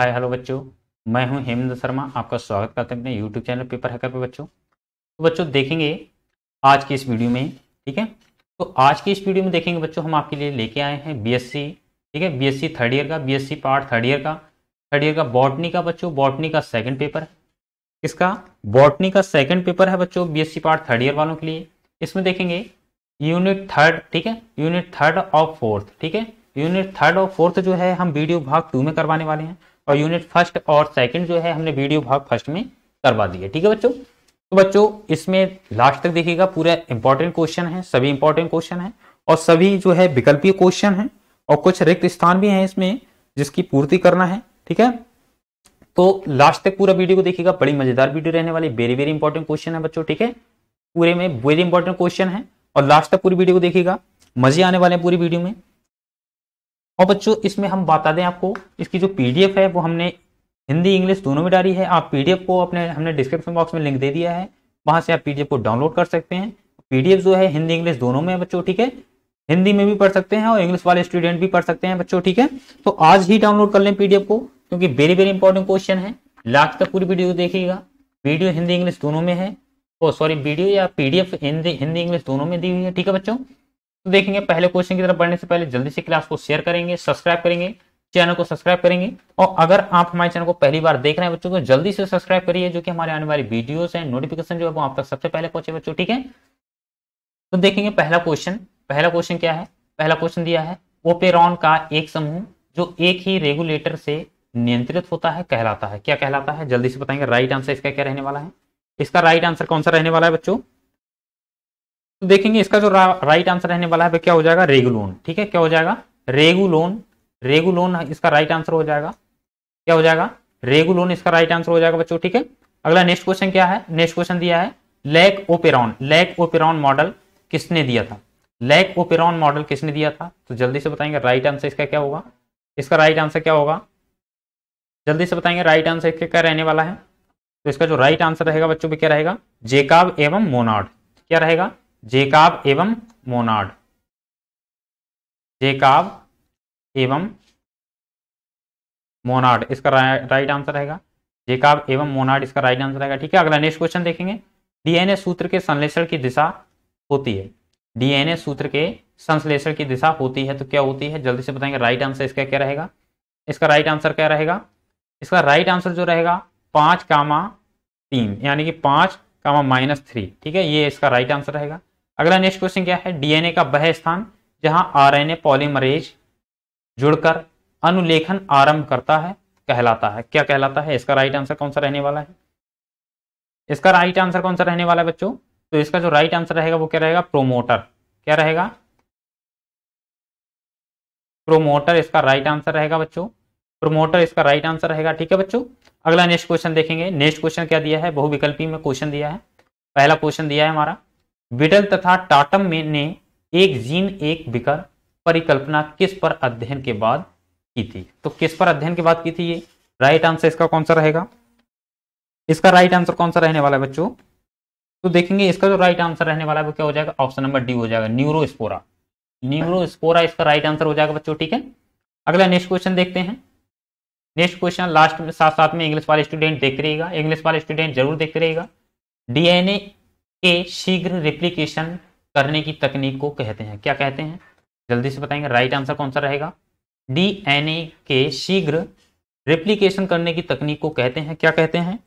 hi hello बच्चों मैं हूं हेमंत शर्मा आपका स्वागत करते हैं अपने यूट्यूब चैनल पेपर हैकर पे बच्चों तो बच्चों देखेंगे आज की इस वीडियो में ठीक है तो आज की इस वीडियो में देखेंगे बच्चों हम आपके लिए लेके आए हैं बीएससी ठीक है बीएससी थर्ड ईयर का बीएससी पार्ट थर्ड ईयर का थर्ड ईयर का बॉटनी का बच्चों बॉटनी का सेकेंड पेपर इसका बॉटनी का सेकेंड पेपर है बच्चों बी पार्ट थर्ड ईयर वालों के लिए इसमें देखेंगे यूनिट थर्ड ठीक है यूनिट थर्ड और फोर्थ ठीक है यूनिट थर्ड और फोर्थ जो है हम वीडियो भाग टू में करवाने वाले हैं और यूनिट फर्स्ट और सेकंड जो है हमने वीडियो भाग फर्स्ट में करवा दिए ठीक है बच्चों तो बच्चों इसमें लास्ट तक देखिएगा पूरा इंपॉर्टेंट क्वेश्चन है सभी इंपॉर्टेंट क्वेश्चन है और सभी जो है विकल्पीय क्वेश्चन है और कुछ रिक्त स्थान भी है इसमें जिसकी पूर्ति करना है ठीक है तो लास्ट तक पूरा वीडियो को देखिएगा बड़ी मजेदार वीडियो रहने वाली वेरी वेरी इंपॉर्टेंट क्वेश्चन है बच्चों ठीक है पूरे में वेरी इंपॉर्टेंट क्वेश्चन है और लास्ट तक पूरी वीडियो को देखिएगा मजे आने वाले हैं पूरी वीडियो में और बच्चों इसमें हम बता दें आपको इसकी जो पीडीएफ है वो हमने हिंदी इंग्लिश दोनों में डाली है आप पीडीएफ को अपने हमने डिस्क्रिप्शन बॉक्स में लिंक दे दिया है वहां से आप पीडीएफ को डाउनलोड कर सकते हैं पीडीएफ जो है हिंदी इंग्लिश दोनों में है बच्चों ठीक है हिंदी में भी पढ़ सकते हैं और इंग्लिश वाले स्टूडेंट भी पढ़ सकते हैं बच्चों ठीक है तो आज ही डाउनलोड कर लें पीडीएफ को क्योंकि वेरी वेरी इंपॉर्टेंट क्वेश्चन है लास्ट तक पूरी वीडियो देखिएगा वीडियो हिंदी इंग्लिश दोनों में है सॉरी oh, वीडियो या पीडीएफ हिंदी हिंदी इंग्लिश दोनों में दी हुई है ठीक है बच्चों तो देखेंगे पहले क्वेश्चन की तरफ बढ़ने से पहले जल्दी से क्लास को शेयर करेंगे सब्सक्राइब करेंगे चैनल को सब्सक्राइब करेंगे और अगर आप हमारे चैनल को पहली बार देख रहे हैं बच्चों को जल्दी से सब्सक्राइब करिए जो कि हमारे आने वाली वीडियोस हैं नोटिफिकेशन जो है वो आप तक सबसे पहले पहुंचे बच्चों ठीक है तो देखेंगे पहला क्वेश्चन पहला क्वेश्चन क्या है पहला क्वेश्चन दिया है ओपेरॉन का एक समूह जो एक ही रेगुलेटर से नियंत्रित होता है कहलाता है क्या कहलाता है जल्दी से बताएंगे राइट आंसर इसका क्या रहने वाला है इसका राइट आंसर कौन सा रहने वाला है बच्चों तो देखेंगे इसका जो रा, राइट आंसर रहने वाला है वह तो क्या हो जाएगा रेगुलोन ठीक है क्या हो जाएगा रेगुलोन रेगुलोन इसका राइट आंसर हो जाएगा क्या हो जाएगा रेगुलोन इसका राइट आंसर हो जाएगा बच्चों ठीक है अगला नेक्स्ट क्वेश्चन क्या है नेक्स्ट क्वेश्चन दिया है lac operon lac operon model किसने दिया था लैक ओपेरॉन मॉडल किसने दिया था तो जल्दी से बताएंगे राइट आंसर इसका क्या होगा इसका राइट आंसर क्या होगा जल्दी से बताएंगे राइट आंसर इसका क्या रहने वाला है तो इसका जो राइट आंसर रहेगा बच्चों में क्या रहेगा जेकाब एवं मोनार्ड क्या रहेगा जेकाब एवं मोनाड जेकाब एवं मोनाड इसका राइट आंसर रहेगा जेकाब एवं मोनाड इसका राइट आंसर रहेगा ठीक है अगला नेक्स्ट क्वेश्चन देखेंगे डीएनए सूत्र के संश्लेषण की दिशा होती है डीएनए सूत्र के संश्लेषण की दिशा होती है तो क्या होती है जल्दी से बताएंगे राइट आंसर इसका क्या रहेगा इसका राइट आंसर क्या रहेगा इसका राइट आंसर जो रहेगा पांच कामा तीन यानी कि पांच कामा माइनस थ्री ठीक है ये इसका राइट आंसर रहेगा अगला नेक्स्ट क्वेश्चन क्या है डीएनए का वह स्थान जहां आरएनए पॉलीमरेज जुड़कर अनुलेखन आरंभ करता है कहलाता है क्या कहलाता है इसका राइट आंसर कौन सा रहने वाला है इसका राइट आंसर कौन सा रहने वाला है बच्चों तो इसका जो राइट आंसर रहेगा वो क्या रहेगा प्रोमोटर क्या रहेगा प्रोमोटर इसका राइट आंसर रहेगा बच्चों प्रोमोटर इसका राइट आंसर रहेगा ठीक है बच्चों अगला नेक्स्ट क्वेश्चन देखेंगे नेक्स्ट क्वेश्चन क्या दिया है बहुविकल्पी में क्वेश्चन दिया है पहला क्वेश्चन दिया है हमारा बिडल तथा टाटम में ने एक जीन एक बिकर परिकल्पना किस पर अध्ययन के बाद की थी तो किस पर अध्ययन के बाद की थी ये राइट आंसर इसका कौन सा रहेगा इसका राइट आंसर कौन सा रहने वाला है बच्चों तो देखेंगे इसका जो राइट आंसर रहने वाला है वो क्या हो जाएगा ऑप्शन नंबर डी हो जाएगा न्यूरोस्पोरा न्यूरोस्पोरा इसका राइट आंसर हो जाएगा बच्चों ठीक है अगला नेक्स्ट क्वेश्चन देखते हैं नेक्स्ट क्वेश्चन लास्ट में साथ साथ में इंग्लिश वाले स्टूडेंट देखते रहेगा इंग्लिश वाले स्टूडेंट जरूर देखते रहेगा डीएनए के शीघ्र रिप्लीकेशन करने की तकनीक को कहते हैं क्या कहते हैं जल्दी से बताएंगे राइट आंसर कौन सा रहेगा डीएनए के शीघ्र रिप्लीकेशन करने की तकनीक को कहते हैं क्या कहते हैं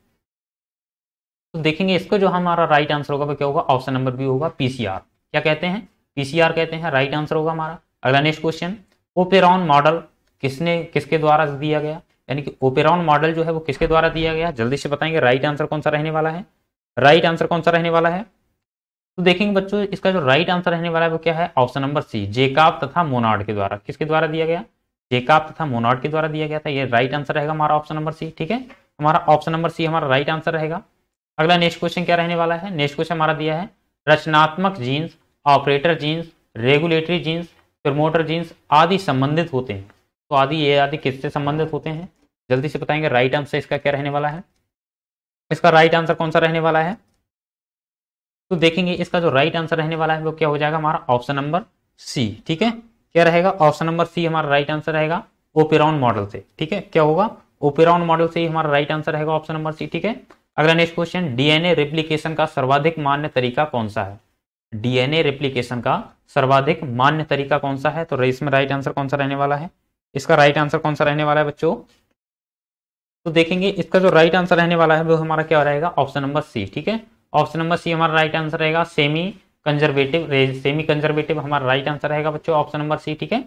तो देखेंगे इसको जो हमारा राइट आंसर होगा वह क्या होगा ऑप्शन नंबर बी होगा पीसीआर क्या कहते हैं पीसीआर कहते हैं राइट आंसर होगा हमारा अगला नेक्स्ट क्वेश्चन ओपेरॉन मॉडल किसने किसके द्वारा दिया गया यानी कि ओपेरॉन मॉडल जो है वो किसके द्वारा दिया गया जल्दी से बताएंगे राइट आंसर कौन सा रहने वाला है राइट आंसर कौन सा रहने वाला है तो देखेंगे बच्चों इसका जो राइट आंसर रहने वाला है वो क्या है ऑप्शन नंबर सी जेकाब तथा मोनाड के द्वारा किसके द्वारा दिया गया जेकाब तथा मोनाड के द्वारा दिया गया था ये राइट आंसर रहेगा हमारा ऑप्शन नंबर सी ठीक है हमारा ऑप्शन नंबर सी हमारा राइट आंसर रहेगा अगला नेक्स्ट क्वेश्चन क्या रहने वाला है नेक्स्ट क्वेश्चन हमारा दिया है रचनात्मक genes operator genes regulatory genes promoter genes आदि संबंधित होते हैं तो आदि ये आदि किससे संबंधित होते हैं जल्दी से बताएंगे राइट आंसर इसका क्या रहने वाला है इसका राइट आंसर कौन सा रहने वाला है तो देखेंगे इसका जो राइट आंसर रहने वाला है वो क्या हो जाएगा हमारा ऑप्शन नंबर सी ठीक है क्या रहेगा ऑप्शन नंबर सी हमारा राइट आंसर रहेगा ओपेराउन मॉडल से ठीक है क्या होगा ओपेराउन मॉडल से ही हमारा राइट आंसर रहेगा ऑप्शन नंबर सी ठीक है अगला नेक्स्ट क्वेश्चन डीएनए रेप्लीकेशन का सर्वाधिक मान्य तरीका कौन सा है डीएनए रेप्लीकेशन का सर्वाधिक मान्य तरीका कौन सा है तो इसमें राइट आंसर कौन सा रहने वाला है इसका राइट आंसर कौन सा रहने वाला है बच्चों तो देखेंगे इसका जो राइट आंसर रहने वाला है वो हमारा क्या रहेगा ऑप्शन नंबर सी ठीक है ऑप्शन नंबर सी हमारा राइट आंसर रहेगा सेमी कंजर्वेटिव सेमी कंजर्वेटिव हमारा राइट आंसर रहेगा बच्चों ऑप्शन नंबर सी ठीक है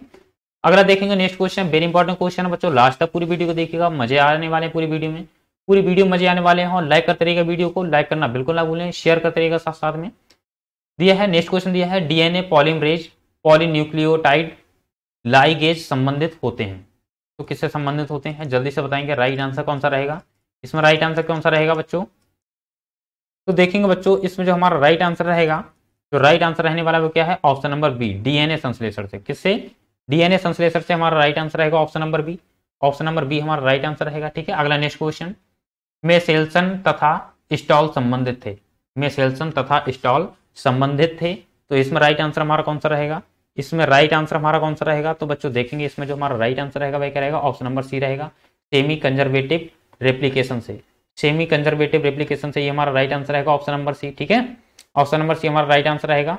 अगला देखेंगे next question very important question है बच्चों लास्ट तक पूरी वीडियो को देखिएगा मजे आने वाले हैं पूरी वीडियो में पूरी वीडियो मजे आने वाले हैं लाइक करते रहेगा वीडियो को लाइक करना बिल्कुल ना भूलें शेयर करते रहेगा साथ साथ में दिया है नेक्स्ट क्वेश्चन दिया है डीएनए पॉलिमरेज पॉलीन्यूक्लियोटाइड लाइगेज संबंधित होते हैं तो किससे संबंधित होते हैं जल्दी से बताएंगे राइट आंसर कौन सा रहेगा इसमें राइट आंसर कौन सा रहेगा बच्चों तो देखेंगे बच्चों इसमें जो हमारा राइट आंसर रहेगा जो राइट आंसर रहने वाला वो क्या है ऑप्शन नंबर बी डीएनए संश्लेषण से किससे डीएनए संश्लेषण से हमारा राइट आंसर रहेगा option number B option number B हमारा राइट आंसर रहेगा ठीक है अगला नेक्स्ट क्वेश्चन में सेल्सन तथा स्टॉल संबंधित थे में सेल्सन तथा स्टॉल संबंधित थे तो इसमें राइट आंसर हमारा कौन सा रहेगा इसमें राइट आंसर हमारा कौन सा रहेगा तो बच्चों देखेंगे इसमें जो हमारा राइट आंसर रहेगा वह क्या रहेगा ऑप्शन नंबर सी रहेगा सेमी कंजर्वेटिव रेप्लीकेशन से सेमी कंजर्वेटिव रेप्लीकेशन से ये हमारा राइट आंसर रहेगा ऑप्शन नंबर सी ठीक है ऑप्शन नंबर सी हमारा राइट आंसर रहेगा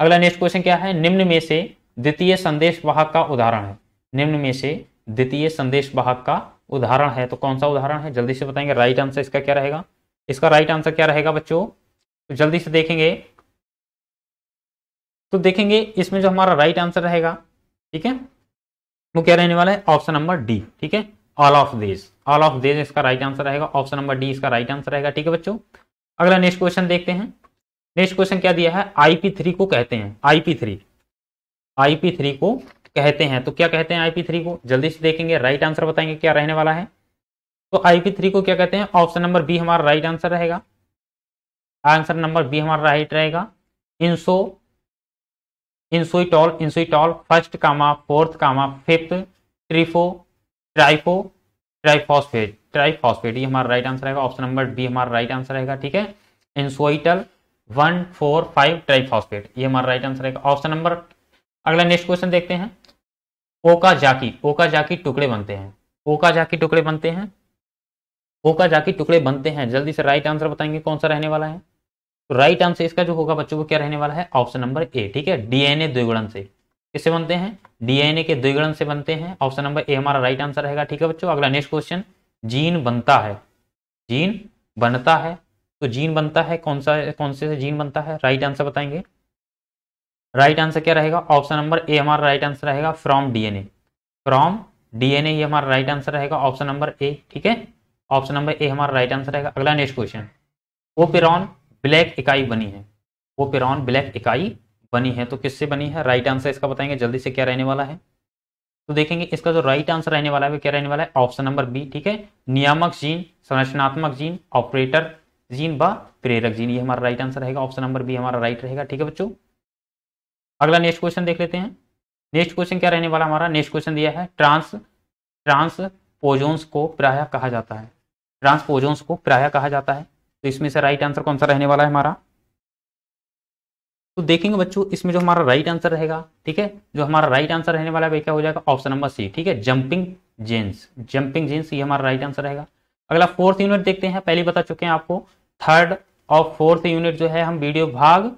अगला नेक्स्ट क्वेश्चन क्या है निम्न में से द्वितीय संदेश वाहक का उदाहरण है निम्न में से द्वितीय संदेश वाहक का उदाहरण है तो कौन सा उदाहरण है जल्दी से बताएंगे राइट आंसर इसका क्या रहेगा इसका राइट आंसर क्या रहेगा बच्चों तो जल्दी से देखेंगे तो देखेंगे इसमें जो हमारा राइट आंसर रहेगा ठीक है वो क्या रहने वाला है ऑप्शन नंबर डी ठीक है all of these all of these इसका राइट आंसर रहेगा ऑप्शन नंबर डी इसका राइट आंसर रहेगा ठीक है बच्चों अगला नेक्स्ट क्वेश्चन देखते हैं नेक्स्ट क्वेश्चन क्या दिया है आईपी थ्री को कहते हैं आईपी थ्री आईपी थ्री को कहते हैं तो क्या कहते हैं आईपी थ्री को जल्दी से देखेंगे राइट आंसर बताएंगे क्या रहने वाला है तो आईपी थ्री को क्या कहते हैं ऑप्शन नंबर बी हमारा राइट आंसर रहेगा आंसर नंबर बी हमारा राइट रहेगा इनसो inositol inositol first comma fourth comma fifth ट्रिफो ट्राइफो ट्राइफॉस्फेट ट्राइफॉस्फेट ये हमारा राइट आंसर रहेगा ऑप्शन नंबर बी हमारा राइट आंसर रहेगा ठीक है inositol one four five triphosphate ये हमारा राइट आंसर रहेगा ऑप्शन नंबर अगला नेक्स्ट क्वेश्चन देखते हैं ओका जाकी ओका जाकी टुकड़े बनते हैं ओका जाकी टुकड़े बनते हैं ओका जाकी टुकड़े बनते हैं जल्दी से राइट आंसर बताएंगे कौन सा रहने वाला है तो राइट आंसर इसका जो होगा बच्चों को क्या रहने वाला है ऑप्शन नंबर ए ठीक है डीएनए द्विगुणन से किससे बनते हैं डीएनए के द्विगुणन से बनते हैं ऑप्शन नंबर ए हमारा राइट आंसर रहेगा ठीक है बच्चों अगला नेक्स्ट क्वेश्चन जीन बनता है जीन बनता है तो जीन बनता है कौन सा कौन से जीन बनता है राइट आंसर बताएंगे राइट आंसर क्या रहेगा ऑप्शन नंबर ए हमारा राइट आंसर रहेगा फ्रॉम डीएनए फ्रॉम डीएनए ये हमारा राइट आंसर रहेगा ऑप्शन नंबर ए ठीक है ऑप्शन नंबर ए हमारा राइट आंसर रहेगा अगला नेक्स्ट क्वेश्चन ओपेरॉन ब्लैक इकाई बनी है वो पेरॉन ब्लैक इकाई बनी है तो किससे बनी है राइट आंसर इसका बताएंगे जल्दी से क्या रहने वाला है तो देखेंगे इसका जो राइट आंसर रहने वाला है वो क्या रहने वाला है ऑप्शन नंबर बी ठीक है नियामक जीन संरचनात्मक जीन ऑपरेटर जीन व प्रेरक जीन ये हमारा राइट आंसर रहेगा ऑप्शन नंबर बी हमारा राइट रहेगा ठीक है बच्चों अगला नेक्स्ट क्वेश्चन देख लेते हैं नेक्स्ट क्वेश्चन क्या रहने वाला हमारा नेक्स्ट क्वेश्चन दिया है ट्रांस ट्रांसपोजोन्स को प्राय कहा जाता है ट्रांसपोजोन्स को प्राय कहा जाता है तो इसमें से राइट आंसर कौन सा रहने वाला है हमारा तो देखेंगे बच्चों इसमें जो हमारा राइट आंसर रहेगा ठीक है जो हमारा राइट आंसर रहने वाला है क्या हो जाएगा ऑप्शन नंबर सी ठीक है जंपिंग जेंस जंपिंग जेंस ये हमारा राइट आंसर रहेगा अगला फोर्थ यूनिट देखते हैं पहले बता चुके हैं आपको थर्ड और फोर्थ यूनिट जो है हम वीडियो भाग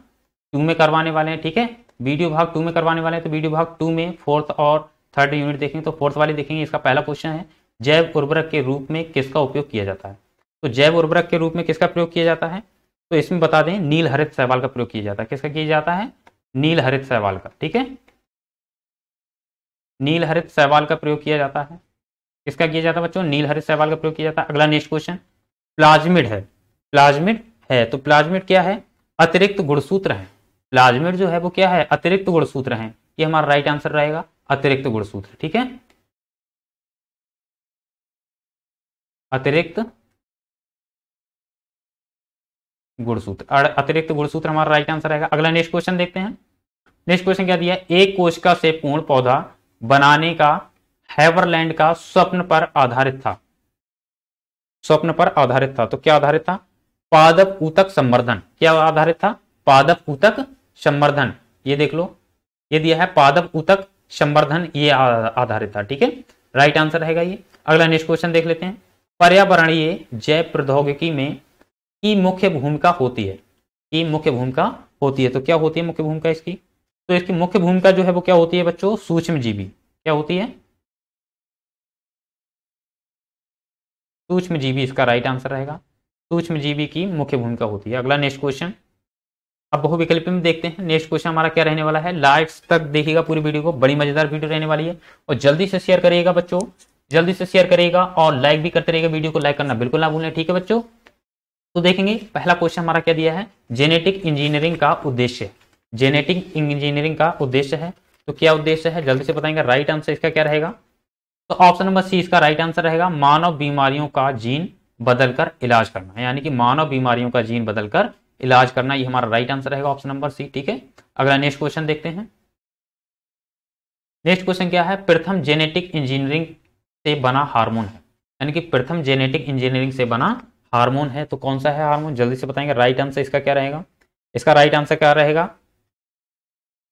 टू में करवाने वाले हैं ठीक है वीडियो भाग टू में करवाने वाले हैं तो वीडियो भाग टू में फोर्थ और थर्ड यूनिट देखेंगे तो फोर्थ वाले देखेंगे इसका पहला क्वेश्चन है जैव उर्वरक के रूप में किसका उपयोग किया जाता है तो जैव उर्वरक के रूप में किसका प्रयोग किया जाता है तो इसमें बता दें नील हरित सहवाल का प्रयोग किया जाता है किसका किया जाता है नील हरित सहवाल का ठीक है नील हरित सहवाल का प्रयोग किया जाता है किसका किया जाता है बच्चों नील हरित सहवाल का प्रयोग किया जाता है अगला नेक्स्ट क्वेश्चन प्लाज्मिड है प्लाज्मिड है तो प्लाज्मिड क्या है अतिरिक्त गुणसूत्र है प्लाज्मिड जो है वो क्या है अतिरिक्त गुणसूत्र है ये हमारा राइट आंसर रहेगा अतिरिक्त गुणसूत्र ठीक है अतिरिक्त गुणसूत्र अतिरिक्त गुणसूत्र हमारा राइट आंसर रहेगा अगला नेक्स्ट क्वेश्चन देखते हैं नेक्स्ट क्वेश्चन क्या दिया एक कोशिका से पूर्ण पौधा बनाने का हैवरलैंड का स्वप्न पर आधारित था स्वप्न पर आधारित था तो क्या आधारित था पादप ऊतक संवर्धन क्या आधारित था पादप ऊतक संवर्धन ये देख लो ये दिया है पादप ऊतक संवर्धन ये आधारित था ठीक है राइट आंसर रहेगा ये अगला नेक्स्ट क्वेश्चन देख लेते हैं पर्यावरणीय जैव प्रौद्योगिकी में की मुख्य भूमिका होती है की मुख्य भूमिका होती है तो क्या होती है मुख्य भूमिका इसकी तो इसकी मुख्य भूमिका जो है वो क्या होती है बच्चों सूक्ष्म जीवी क्या होती है सूक्ष्म जीवी इसका राइट आंसर रहेगा सूक्ष्म जीवी की मुख्य भूमिका होती है अगला नेक्स्ट क्वेश्चन अब बहुविकल्प में देखते हैं नेक्स्ट क्वेश्चन हमारा क्या रहने वाला है लास्ट तक देखिएगा पूरी वीडियो को बड़ी मजेदार वीडियो रहने वाली है और जल्दी से शेयर करिएगा बच्चों जल्दी से शेयर करिएगा और लाइक भी करते रहेगा वीडियो को लाइक करना बिल्कुल ना भूलें ठीक है बच्चों तो देखेंगे पहला क्वेश्चन हमारा क्या दिया है जेनेटिक इंजीनियरिंग का उद्देश्य जेनेटिक इंजीनियरिंग का उद्देश्य है तो क्या उद्देश्य है जल्दी से बताएंगे राइट आंसर इसका क्या रहेगा तो ऑप्शन नंबर सी इसका राइट आंसर रहेगा मानव बीमारियों का जीन बदलकर इलाज करना यानी कि मानव बीमारियों का जीन बदलकर इलाज करना ये हमारा राइट आंसर रहेगा ऑप्शन नंबर सी ठीक है अगला नेक्स्ट क्वेश्चन देखते हैं नेक्स्ट क्वेश्चन क्या है प्रथम जेनेटिक इंजीनियरिंग से बना हार्मोन है यानी कि प्रथम जेनेटिक इंजीनियरिंग से बना हार्मोन है तो कौन सा है हार्मोन जल्दी से बताएंगे राइट आंसर इसका क्या रहेगा इसका राइट आंसर क्या रहेगा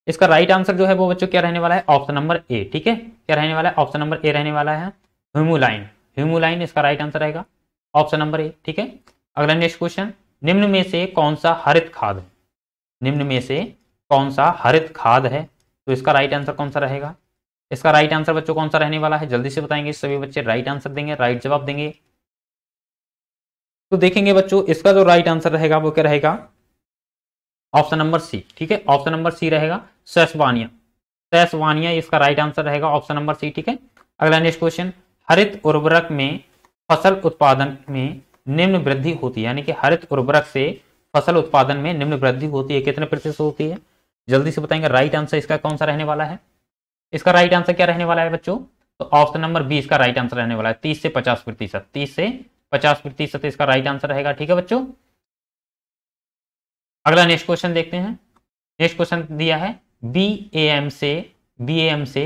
इसका राइट आंसर जो है वो बच्चों क्या रहने वाला है ऑप्शन नंबर ए ठीक है क्या रहने वाला है ऑप्शन नंबर ए रहने वाला है ह्यूमुलाइन ह्यूमुलाइन इसका राइट आंसर रहेगा ऑप्शन नंबर ए ठीक है अगला नेक्स्ट क्वेश्चन निम्न में से कौन सा हरित खाद है निम्न में से कौन सा हरित खाद है तो इसका राइट आंसर कौन सा रहेगा इसका राइट आंसर बच्चों कौन सा रहने वाला है जल्दी से बताएंगे सभी बच्चे राइट आंसर देंगे राइट जवाब देंगे तो देखेंगे बच्चों इसका जो राइट आंसर रहेगा वो क्या रहेगा ऑप्शन नंबर सी ठीक है ऑप्शन नंबर सी रहेगा सैसवानिया सैसवानिया इसका राइट आंसर रहेगा ऑप्शन नंबर सी ठीक है अगला नेक्स्ट क्वेश्चन हरित उर्वरक में फसल उत्पादन में निम्न वृद्धि होती है यानी कि हरित उर्वरक से फसल उत्पादन में निम्न वृद्धि होती है कितने प्रतिशत होती है जल्दी से बताएंगे राइट आंसर इसका कौन सा रहने वाला है इसका राइट आंसर क्या रहने वाला है बच्चों तो ऑप्शन नंबर बी इसका राइट आंसर रहने वाला है तीस से पचास प्रतिशत तीस से पचास प्रतिशत इसका राइट आंसर रहेगा ठीक है बच्चों अगला नेक्स्ट क्वेश्चन देखते हैं नेक्स्ट क्वेश्चन दिया है बी ए एम से बी ए एम से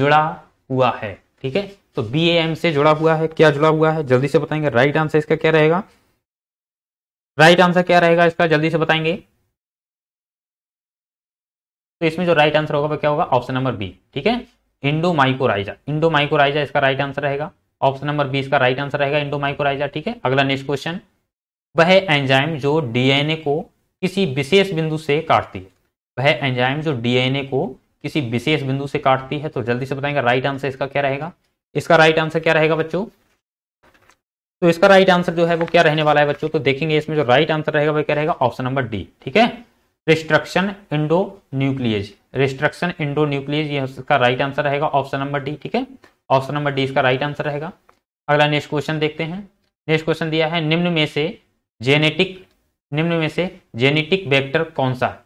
जुड़ा हुआ है ठीक है तो बी ए एम से जुड़ा हुआ है क्या जुड़ा हुआ है जल्दी से बताएंगे राइट आंसर इसका क्या रहेगा राइट आंसर क्या रहेगा इसका जल्दी से बताएंगे तो इसमें जो राइट आंसर होगा वह क्या होगा ऑप्शन नंबर बी ठीक है इंडो माइकोराइजा इंडो माइकोराइजा इसका राइट आंसर रहेगा ऑप्शन नंबर बी इसका राइट आंसर रहेगा इंडोमाइकोराइजा ठीक है अगला नेक्स्ट क्वेश्चन वह एंजाइम जो डीएनए को किसी विशेष बिंदु से काटती है वह एंजाइम जो डीएनए को किसी विशेष बिंदु से काटती है तो जल्दी से बताएंगे राइट आंसर इसका क्या रहेगा इसका राइट आंसर क्या रहेगा बच्चों तो इसका राइट आंसर जो है वो क्या रहने वाला है बच्चों तो देखेंगे इसमें जो राइट आंसर रहेगा वो क्या रहेगा ऑप्शन नंबर डी ठीक है restriction endonuclease restriction endonuclease ये इसका राइट आंसर रहेगा ऑप्शन नंबर डी ठीक है ऑप्शन नंबर डी इसका राइट आंसर रहेगा अगला नेक्स्ट क्वेश्चन देखते हैं नेक्स्ट क्वेश्चन दिया है निम्न में से जेनेटिक निम्न में से जेनेटिक वेक्टर कौन सा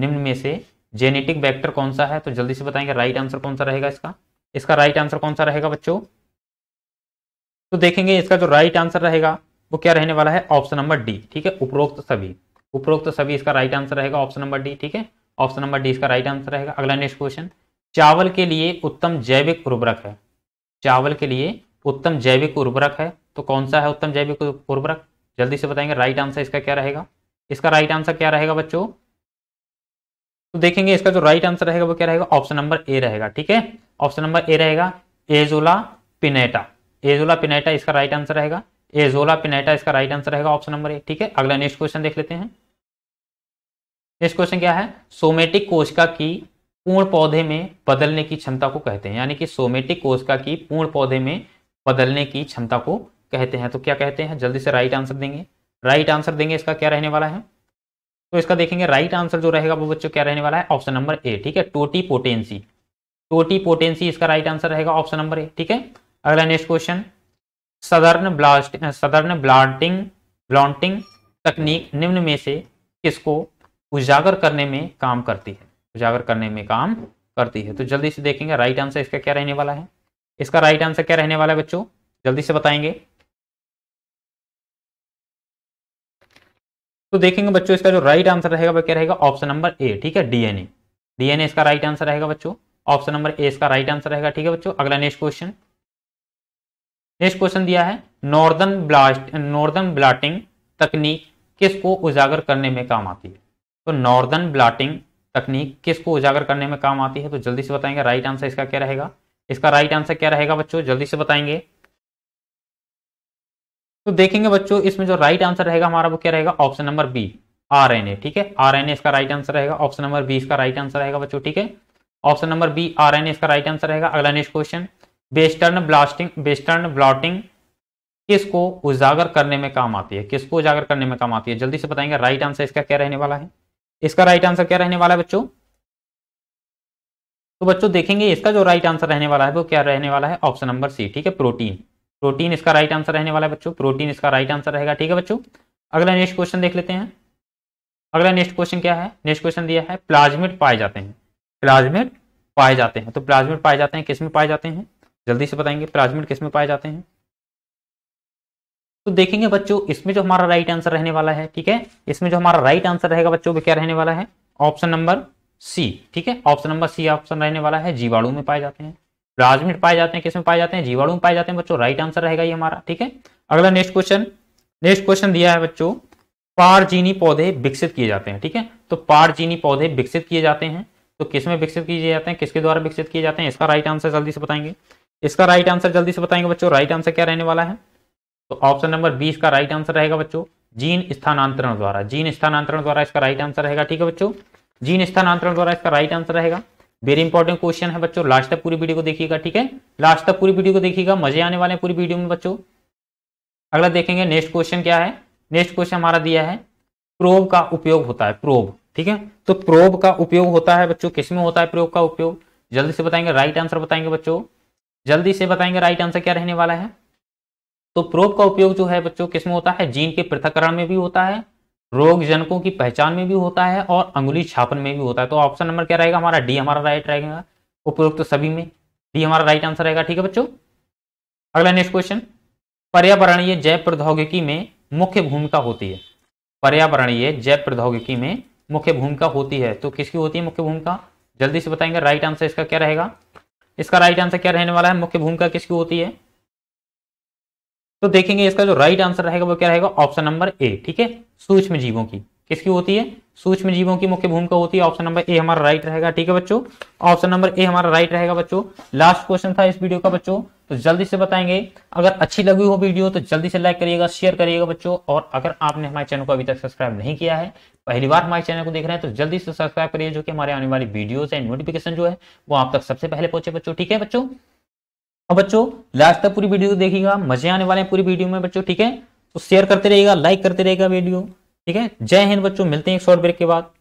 निम्न में से जेनेटिक वेक्टर कौन सा है तो जल्दी से बताएंगे राइट आंसर कौन सा रहेगा इसका इसका राइट आंसर कौन सा रहेगा बच्चों तो देखेंगे इसका जो राइट आंसर रहेगा वो क्या रहने वाला है ऑप्शन नंबर डी ठीक है उपरोक्त सभी उपरोक्त सभी इसका राइट आंसर रहेगा ऑप्शन नंबर डी ठीक है ऑप्शन नंबर डी इसका राइट आंसर रहेगा अगला नेक्स्ट क्वेश्चन चावल के लिए उत्तम जैविक उर्वरक है चावल के लिए उत्तम जैविक उर्वरक है तो कौन सा है उत्तम जैविक उर्वरक जल्दी से बताएंगे राइट आंसर इसका क्या रहेगा इसका राइट आंसर क्या रहेगा बच्चों तो देखेंगे इसका जो राइट आंसर रहेगा वो क्या रहेगा ऑप्शन नंबर ए रहेगा ठीक है ऑप्शन नंबर ए रहेगा एजोला पिनेटा एजोला पिनेटा इसका राइट आंसर रहेगा एजोला पिनेटा इसका राइट आंसर रहेगा ऑप्शन नंबर ए ठीक है अगला नेक्स्ट क्वेश्चन देख लेते हैं नेक्स्ट क्वेश्चन क्या है सोमेटिक कोशिका की पूर्ण पौधे में बदलने की क्षमता को कहते हैं यानी कि सोमेटिक कोशिका की पूर्ण पौधे में बदलने की क्षमता को कहते हैं तो क्या कहते हैं जल्दी से राइट आंसर देंगे राइट आंसर देंगे इसका क्या रहने वाला है तो इसका देखेंगे राइट आंसर जो रहेगा वो बच्चों क्या रहने वाला है ऑप्शन नंबर ए ठीक है टोटी पोटेंसी टोटी पोटेंसी इसका राइट आंसर रहेगा ऑप्शन नंबर ए ठीक है अगला next question southern blast southern blotting blotting तकनीक निम्न में से किसको उजागर करने में काम करती है उजागर करने में काम करती है तो जल्दी से देखेंगे राइट आंसर इसका क्या रहने वाला है इसका राइट आंसर क्या रहने वाला है बच्चों जल्दी से बताएंगे तो देखेंगे बच्चों इसका जो राइट आंसर रहेगा वह क्या रहेगा ऑप्शन नंबर ए ठीक है डीएनए डीएनए इसका राइट आंसर रहेगा बच्चों ऑप्शन नंबर ए इसका राइट आंसर रहेगा ठीक है बच्चों अगला नेक्स्ट क्वेश्चन नेक्स्ट क्वेश्चन दिया है नॉर्दर्न ब्लास्ट नॉर्दर्न ब्लाटिंग तकनीक किसको उजागर करने में काम आती है तो नॉर्दर्न ब्लाटिंग तकनीक किसको उजागर करने में काम आती है तो जल्दी से बताएंगे राइट आंसर इसका क्या रहेगा इसका राइट आंसर क्या रहेगा बच्चों जल्दी से बताएंगे तो देखेंगे बच्चों इसमें जो राइट आंसर रहेगा हमारा वो क्या रहेगा option number B R N A ठीक है आर एन ए इसका राइट आंसर रहेगा ऑप्शन नंबर बी इसका राइट आंसर रहेगा बच्चों ठीक है option number B R N A इसका राइट आंसर रहेगा अगला next question western blasting western blotting किसको उजागर करने में काम आती है किसको उजागर करने में काम आती है जल्दी से बताएंगे राइट आंसर इसका क्या रहने वाला है इसका राइट आंसर क्या रहने वाला है बच्चों तो बच्चों देखेंगे इसका जो राइट आंसर रहने वाला है वो क्या रहने वाला है ऑप्शन नंबर सी ठीक है प्रोटीन प्रोटीन इसका राइट आंसर रहने वाला है बच्चों प्रोटीन इसका राइट आंसर रहेगा ठीक है बच्चों अगला नेक्स्ट क्वेश्चन देख लेते हैं अगला नेक्स्ट क्वेश्चन क्या है नेक्स्ट क्वेश्चन दिया है प्लाज्मेट पाए जाते हैं प्लाज्मेट पाए जाते हैं तो प्लाज्मेट पाए जाते हैं किसमें पाए जाते हैं जल्दी से बताएंगे प्लाज्मेट किसमें पाए जाते हैं तो देखेंगे बच्चों इसमें जो हमारा राइट आंसर रहने वाला है ठीक है इसमें जो हमारा राइट आंसर रहेगा बच्चों वो क्या रहने वाला है ऑप्शन नंबर सी ठीक है ऑप्शन नंबर सी ऑप्शन रहने वाला है जीवाणु में पाए जाते हैं प्लाज्मिट पाए जाते हैं किसमें पाए जाते हैं जीवाणु में पाए जाते हैं बच्चों राइट आंसर रहेगा ये हमारा ठीक है अगला नेक्स्ट क्वेश्चन नेक्स्ट क्वेश्चन दिया है बच्चों पारजीनी पौधे विकसित किए जाते हैं ठीक है तो पारजीनी पौधे विकसित किए जाते हैं तो किसमें विकसित किए जाते हैं किसके द्वारा विकसित किए जाते हैं इसका राइट आंसर जल्दी से बताएंगे इसका राइट आंसर जल्दी से बताएंगे बच्चों राइट आंसर क्या रहने वाला है तो ऑप्शन नंबर बीस का राइट आंसर रहेगा बच्चों जीन स्थानांतरण द्वारा जीन स्थानांतरण द्वारा इसका राइट आंसर रहेगा ठीक है बच्चों जीन स्थानांतरण द्वारा इसका राइट आंसर रहेगा वेरी इंपॉर्टेंट क्वेश्चन है बच्चों लास्ट तक पूरी वीडियो को देखिएगा ठीक है लास्ट तक पूरी वीडियो को देखिएगा मजे आने वाले पूरी वीडियो में बच्चों अगला देखेंगे नेक्स्ट क्वेश्चन क्या है नेक्स्ट क्वेश्चन हमारा दिया है प्रोब का उपयोग होता है प्रोब ठीक है तो प्रोब का उपयोग होता है बच्चों किसमें होता है प्रोब का उपयोग जल्दी से बताएंगे राइट आंसर बताएंगे बच्चों जल्दी से बताएंगे राइट आंसर क्या रहने वाला है तो प्रोब का उपयोग जो है बच्चों किसमें होता है जीन के पृथककरण में भी होता है रोग जनकों की पहचान में भी होता है और अंगुली छापन में भी होता है तो ऑप्शन नंबर क्या रहेगा हमारा डी हमारा राइट रहेगा उपयोग तो सभी में डी हमारा राइट आंसर रहेगा ठीक है बच्चों अगला नेक्स्ट क्वेश्चन पर्यावरणीय जैव प्रौद्योगिकी में मुख्य भूमिका होती है पर्यावरणीय जैव प्रौद्योगिकी में मुख्य भूमिका होती है तो किसकी होती है मुख्य भूमिका जल्दी से बताएंगे राइट आंसर इसका क्या रहेगा इसका राइट आंसर क्या रहने वाला है मुख्य भूमिका किसकी होती है तो देखेंगे इसका जो राइट आंसर रहेगा वो क्या रहेगा ऑप्शन नंबर ए ठीक है सूक्ष्म जीवों की किसकी होती है सूक्ष्म जीवों की मुख्य भूमिका होती है ऑप्शन नंबर ए हमारा राइट रहेगा ठीक है बच्चों ऑप्शन नंबर ए हमारा राइट रहेगा बच्चों लास्ट क्वेश्चन था इस वीडियो का बच्चों तो जल्दी से बताएंगे अगर अच्छी लगी हो वीडियो तो जल्दी से लाइक करिएगा शेयर करिएगा बच्चों और अगर आपने हमारे चैनल को अभी तक सब्सक्राइब नहीं किया है पहली बार हमारे चैनल को देख रहे हैं तो जल्दी से सब्सक्राइब करिए जो कि हमारे आने वाली वीडियोज एंड नोटिफिकेशन जो है वो आप तक सबसे पहले पहुंचे बच्चों ठीक है बच्चों और बच्चों लास्ट तक पूरी वीडियो देखिएगा मजे आने वाले हैं पूरी वीडियो में बच्चों ठीक है तो शेयर करते रहिएगा लाइक करते रहेगा वीडियो ठीक है जय हिंद बच्चों मिलते हैं एक शॉर्ट ब्रेक के बाद